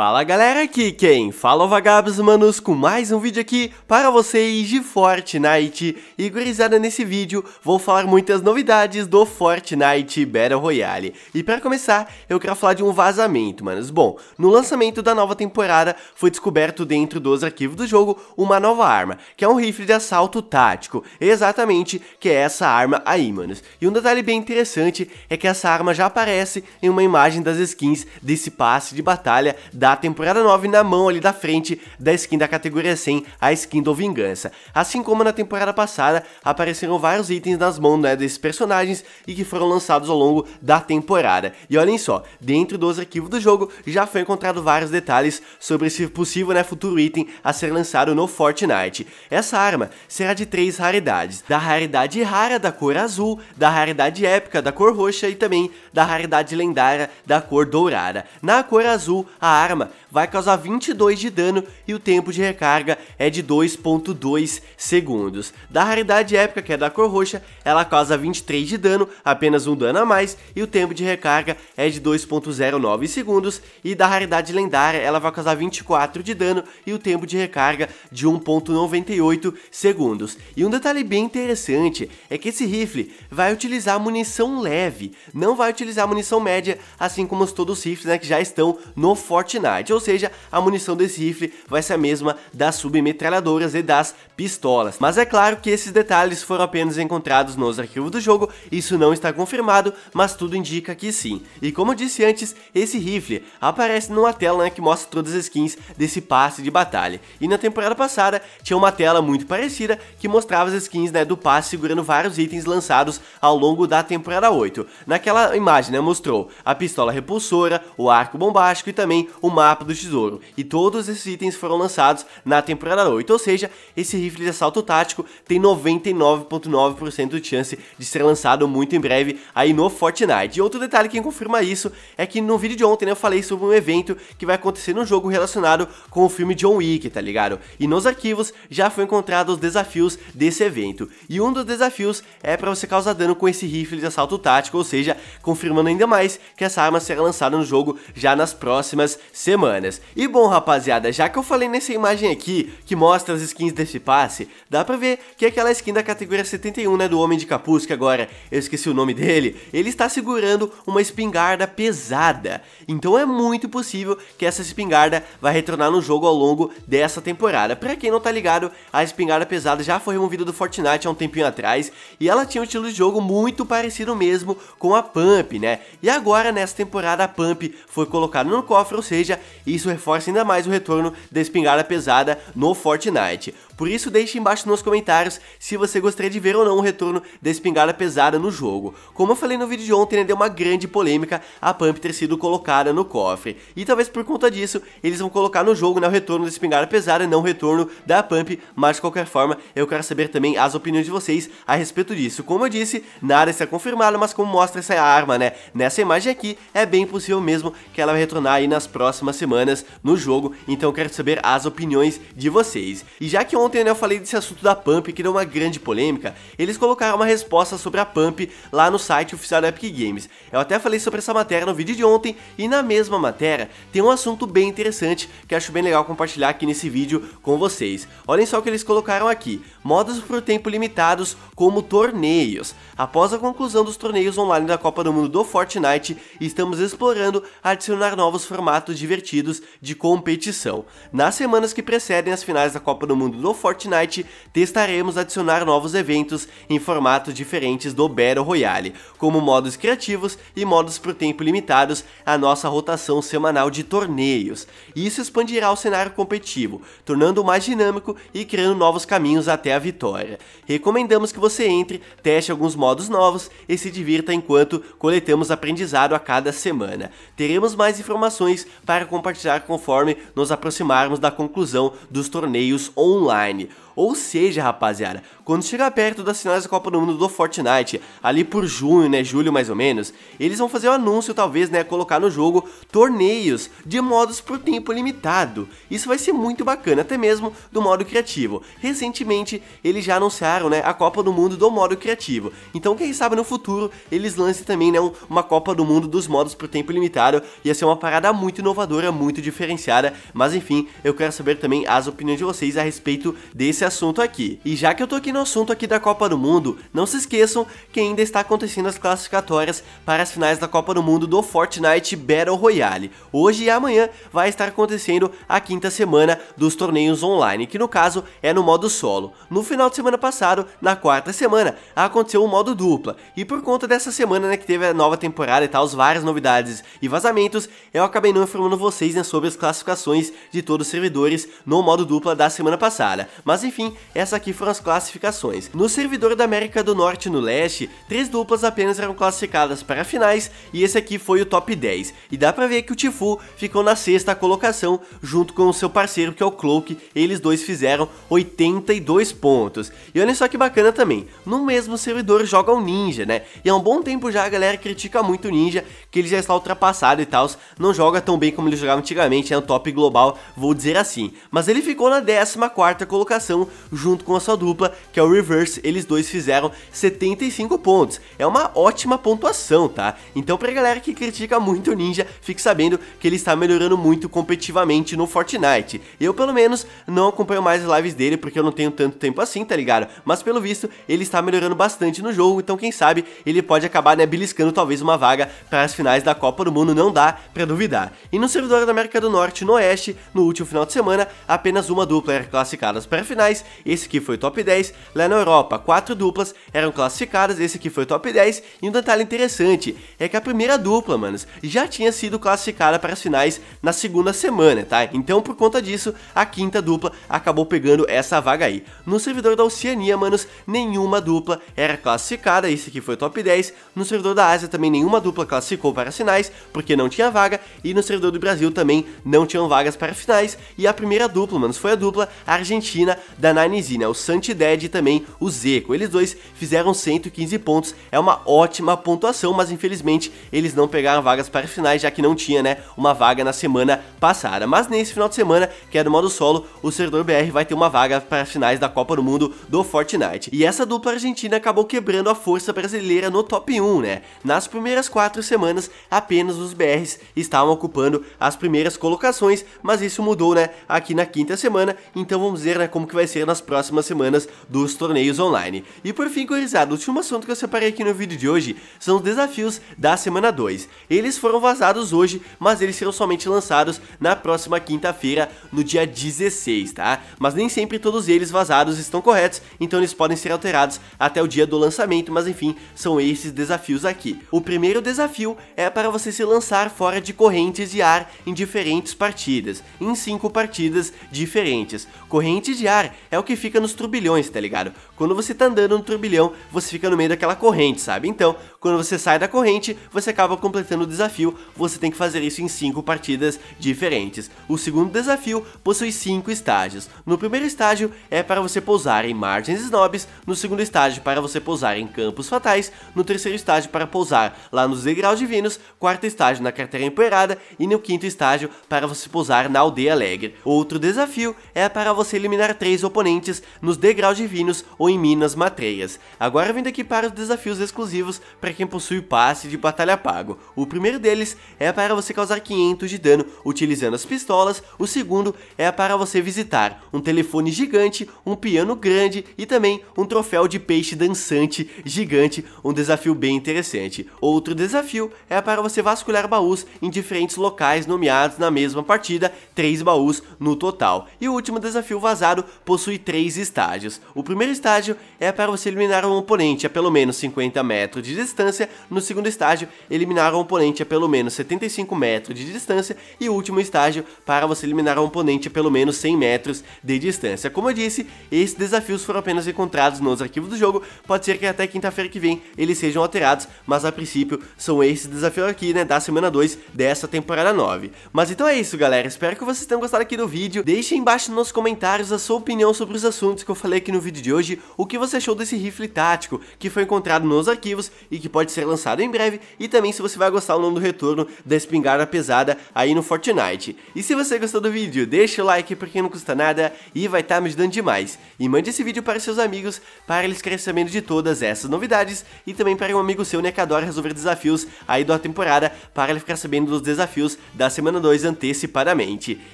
Fala galera, aqui quem fala vagabos manos com mais um vídeo aqui para vocês de Fortnite E gurizada nesse vídeo vou falar muitas novidades do Fortnite Battle Royale E para começar eu quero falar de um vazamento manos Bom, no lançamento da nova temporada foi descoberto dentro dos arquivos do jogo uma nova arma Que é um rifle de assalto tático, exatamente que é essa arma aí manos E um detalhe bem interessante é que essa arma já aparece em uma imagem das skins desse passe de batalha da da temporada 9 na mão ali da frente da skin da categoria 100, a skin do Vingança. Assim como na temporada passada, apareceram vários itens nas mãos né, desses personagens e que foram lançados ao longo da temporada. E olhem só, dentro dos arquivos do jogo já foi encontrado vários detalhes sobre esse possível né, futuro item a ser lançado no Fortnite. Essa arma será de três raridades, da raridade rara da cor azul, da raridade épica da cor roxa e também da raridade lendária da cor dourada. Na cor azul, a arma vai causar 22 de dano e o tempo de recarga é de 2.2 segundos. Da raridade épica, que é da cor roxa, ela causa 23 de dano, apenas um dano a mais, e o tempo de recarga é de 2.09 segundos. E da raridade lendária, ela vai causar 24 de dano e o tempo de recarga de 1.98 segundos. E um detalhe bem interessante é que esse rifle vai utilizar munição leve, não vai utilizar munição média, assim como todos os rifles né, que já estão no Fortnite Fortnite, ou seja, a munição desse rifle vai ser a mesma das submetralhadoras e das pistolas. Mas é claro que esses detalhes foram apenas encontrados nos arquivos do jogo, isso não está confirmado, mas tudo indica que sim. E como eu disse antes, esse rifle aparece numa tela né, que mostra todas as skins desse passe de batalha. E na temporada passada tinha uma tela muito parecida que mostrava as skins né, do passe segurando vários itens lançados ao longo da temporada 8. Naquela imagem né, mostrou a pistola repulsora, o arco bombástico e também o o mapa do tesouro, e todos esses itens foram lançados na temporada 8, então, ou seja, esse rifle de assalto tático tem 99.9% de chance de ser lançado muito em breve aí no Fortnite. E outro detalhe que confirma isso é que no vídeo de ontem né, eu falei sobre um evento que vai acontecer no jogo relacionado com o filme John Wick, tá ligado? E nos arquivos já foi encontrado os desafios desse evento, e um dos desafios é para você causar dano com esse rifle de assalto tático, ou seja, confirmando ainda mais que essa arma será lançada no jogo já nas próximas semanas. E bom rapaziada, já que eu falei nessa imagem aqui, que mostra as skins desse passe, dá pra ver que é aquela skin da categoria 71, né, do Homem de Capuz, que agora eu esqueci o nome dele, ele está segurando uma espingarda pesada. Então é muito possível que essa espingarda vai retornar no jogo ao longo dessa temporada. Pra quem não tá ligado, a espingarda pesada já foi removida do Fortnite há um tempinho atrás, e ela tinha um estilo de jogo muito parecido mesmo com a Pump, né? E agora, nessa temporada, a Pump foi colocada no cofre, ou seja, seja, isso reforça ainda mais o retorno da espingarda pesada no Fortnite. Por isso deixe embaixo nos comentários se você gostaria de ver ou não o retorno da espingarda pesada no jogo. Como eu falei no vídeo de ontem, né, deu uma grande polêmica a Pump ter sido colocada no cofre. E talvez por conta disso, eles vão colocar no jogo né, o retorno da espingarda pesada, não o retorno da Pump, mas de qualquer forma, eu quero saber também as opiniões de vocês a respeito disso. Como eu disse, nada está confirmado, mas como mostra essa arma, né? Nessa imagem aqui, é bem possível mesmo que ela vai retornar aí nas próximas semanas no jogo, então eu quero saber as opiniões de vocês. E já que ontem ontem né, eu falei desse assunto da Pump que deu uma grande polêmica. Eles colocaram uma resposta sobre a Pump lá no site oficial da Epic Games. Eu até falei sobre essa matéria no vídeo de ontem e na mesma matéria tem um assunto bem interessante que acho bem legal compartilhar aqui nesse vídeo com vocês. Olhem só o que eles colocaram aqui: modos por tempo limitados como torneios. Após a conclusão dos torneios online da Copa do Mundo do Fortnite, estamos explorando adicionar novos formatos divertidos de competição. Nas semanas que precedem as finais da Copa do Mundo do Fortnite, testaremos adicionar novos eventos em formatos diferentes do Battle Royale, como modos criativos e modos por tempo limitados à nossa rotação semanal de torneios. Isso expandirá o cenário competitivo, tornando-o mais dinâmico e criando novos caminhos até a vitória. Recomendamos que você entre, teste alguns modos novos e se divirta enquanto coletamos aprendizado a cada semana. Teremos mais informações para compartilhar conforme nos aproximarmos da conclusão dos torneios online. et Ou seja, rapaziada, quando chegar perto das finais da Copa do Mundo do Fortnite, ali por junho, né, julho mais ou menos, eles vão fazer o um anúncio, talvez, né, colocar no jogo torneios de modos por tempo limitado. Isso vai ser muito bacana, até mesmo do modo criativo. Recentemente, eles já anunciaram, né, a Copa do Mundo do modo criativo. Então, quem sabe no futuro, eles lancem também, né, uma Copa do Mundo dos modos por tempo limitado. Ia ser uma parada muito inovadora, muito diferenciada, mas enfim, eu quero saber também as opiniões de vocês a respeito desse assunto aqui. E já que eu tô aqui no assunto aqui da Copa do Mundo, não se esqueçam que ainda está acontecendo as classificatórias para as finais da Copa do Mundo do Fortnite Battle Royale. Hoje e amanhã vai estar acontecendo a quinta semana dos torneios online, que no caso é no modo solo. No final de semana passado, na quarta semana, aconteceu o modo dupla. E por conta dessa semana, né, que teve a nova temporada e tal, várias novidades e vazamentos, eu acabei não informando vocês né, sobre as classificações de todos os servidores no modo dupla da semana passada. Mas enfim, enfim, essa aqui foram as classificações. No servidor da América do Norte e no Leste, três duplas apenas eram classificadas para finais e esse aqui foi o top 10. E dá pra ver que o Tifu ficou na sexta colocação junto com o seu parceiro que é o Cloak, eles dois fizeram 82 pontos. E olha só que bacana também, no mesmo servidor joga o um Ninja, né? E há um bom tempo já a galera critica muito o Ninja, que ele já está ultrapassado e tal, não joga tão bem como ele jogava antigamente, é né? um top global, vou dizer assim. Mas ele ficou na 14 quarta colocação junto com a sua dupla, que é o Reverse, eles dois fizeram 75 pontos. É uma ótima pontuação, tá? Então pra galera que critica muito o Ninja, fique sabendo que ele está melhorando muito competitivamente no Fortnite. Eu pelo menos não acompanho mais as lives dele porque eu não tenho tanto tempo assim, tá ligado? Mas pelo visto, ele está melhorando bastante no jogo, então quem sabe ele pode acabar né, beliscando talvez uma vaga para as finais da Copa do Mundo, não dá para duvidar. E no servidor da América do Norte no Oeste, no último final de semana, apenas uma dupla era classificada para as finais esse aqui foi top 10. Lá na Europa, quatro duplas eram classificadas, esse aqui foi top 10. E um detalhe interessante é que a primeira dupla, manos, já tinha sido classificada para as finais na segunda semana, tá? Então, por conta disso, a quinta dupla acabou pegando essa vaga aí. No servidor da Oceania, manos, nenhuma dupla era classificada, esse aqui foi top 10. No servidor da Ásia também nenhuma dupla classificou para as finais, porque não tinha vaga. E no servidor do Brasil também não tinham vagas para finais. E a primeira dupla, manos, foi a dupla Argentina da Nine né? O Santidad e também o Zeco. Eles dois fizeram 115 pontos, é uma ótima pontuação, mas infelizmente eles não pegaram vagas para finais, já que não tinha, né, uma vaga na semana passada. Mas nesse final de semana, que é do modo solo, o Servidor BR vai ter uma vaga para finais da Copa do Mundo do Fortnite. E essa dupla argentina acabou quebrando a força brasileira no top 1, né? Nas primeiras quatro semanas, apenas os BRs estavam ocupando as primeiras colocações, mas isso mudou, né, aqui na quinta semana, então vamos ver, né, como que vai acontecer nas próximas semanas dos torneios online. E por fim, gurizada, o último assunto que eu separei aqui no vídeo de hoje são os desafios da semana 2. Eles foram vazados hoje, mas eles serão somente lançados na próxima quinta-feira, no dia 16, tá? Mas nem sempre todos eles vazados estão corretos, então eles podem ser alterados até o dia do lançamento, mas enfim, são esses desafios aqui. O primeiro desafio é para você se lançar fora de correntes de ar em diferentes partidas, em cinco partidas diferentes. correntes de ar é o que fica nos turbilhões, tá ligado? Quando você tá andando no turbilhão, você fica no meio daquela corrente, sabe? Então, quando você sai da corrente, você acaba completando o desafio, você tem que fazer isso em 5 partidas diferentes. O segundo desafio possui 5 estágios. No primeiro estágio é para você pousar em margens snobs, no segundo estágio para você pousar em campos fatais, no terceiro estágio para pousar lá nos degraus divinos, quarto estágio na carteira empoeirada e no quinto estágio para você pousar na aldeia alegre. Outro desafio é para você eliminar 3 ou oponentes nos degraus divinos ou em minas matreias. Agora vindo aqui para os desafios exclusivos para quem possui passe de batalha pago. O primeiro deles é para você causar 500 de dano utilizando as pistolas, o segundo é para você visitar um telefone gigante, um piano grande e também um troféu de peixe dançante gigante, um desafio bem interessante. Outro desafio é para você vasculhar baús em diferentes locais nomeados na mesma partida, três baús no total. E o último desafio vazado possui possui três estágios. O primeiro estágio é para você eliminar um oponente a pelo menos 50 metros de distância, no segundo estágio, eliminar um oponente a pelo menos 75 metros de distância, e o último estágio para você eliminar um oponente a pelo menos 100 metros de distância. Como eu disse, esses desafios foram apenas encontrados nos arquivos do jogo, pode ser que até quinta-feira que vem eles sejam alterados, mas a princípio são esses desafios aqui, né, da semana 2 dessa temporada 9. Mas então é isso, galera, espero que vocês tenham gostado aqui do vídeo, deixem embaixo nos comentários a sua opinião opinião sobre os assuntos que eu falei aqui no vídeo de hoje, o que você achou desse rifle tático que foi encontrado nos arquivos e que pode ser lançado em breve, e também se você vai gostar ou não do retorno da espingarda pesada aí no Fortnite. E se você gostou do vídeo, deixa o like porque não custa nada e vai estar tá me ajudando demais. E mande esse vídeo para seus amigos para eles crescerem sabendo de todas essas novidades e também para um amigo seu né, que adora resolver desafios aí da temporada para ele ficar sabendo dos desafios da semana 2 antecipadamente.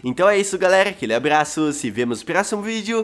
Então é isso galera, aquele abraço, se vemos no próximo vídeo